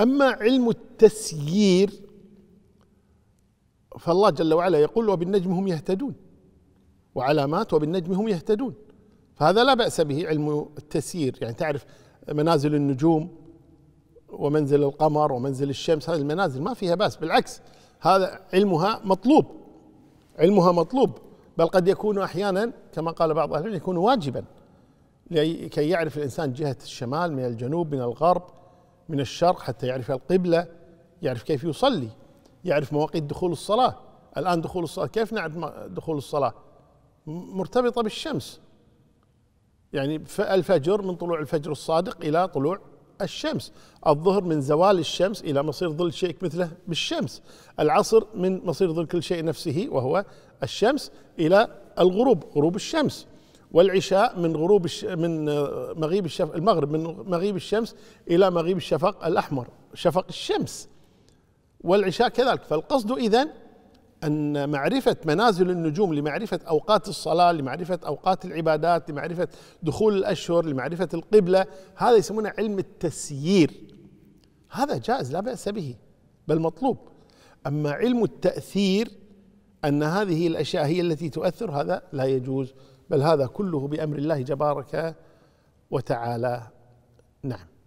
أما علم التسيير فالله جل وعلا يقول وبالنجم هم يهتدون وعلامات وبالنجم هم يهتدون فهذا لا بأس به علم التسيير يعني تعرف منازل النجوم ومنزل القمر ومنزل الشمس هذه المنازل ما فيها بأس بالعكس هذا علمها مطلوب علمها مطلوب بل قد يكون أحيانا كما قال بعض أهل العلم يكون واجبا لكي يعرف الإنسان جهة الشمال من الجنوب من الغرب من الشرق حتى يعرف القبلة يعرف كيف يصلي يعرف مواقيت دخول الصلاة الآن دخول الصلاة كيف نعرف دخول الصلاة مرتبطة بالشمس يعني الفجر من طلوع الفجر الصادق إلى طلوع الشمس الظهر من زوال الشمس إلى مصير ظل شيء مثله بالشمس العصر من مصير ظل كل شيء نفسه وهو الشمس إلى الغروب غروب الشمس والعشاء من غروب الش... من آه، مغيب الشفق المغرب من مغيب الشمس الى مغيب الشفق الاحمر شفق الشمس والعشاء كذلك فالقصد اذا ان معرفه منازل النجوم لمعرفه اوقات الصلاه لمعرفه اوقات العبادات لمعرفه دخول الاشهر لمعرفه القبله هذا يسمونه علم التسيير هذا جائز لا باس به بل مطلوب اما علم التاثير ان هذه الاشياء هي التي تؤثر هذا لا يجوز بل هذا كله بامر الله تبارك وتعالى نعم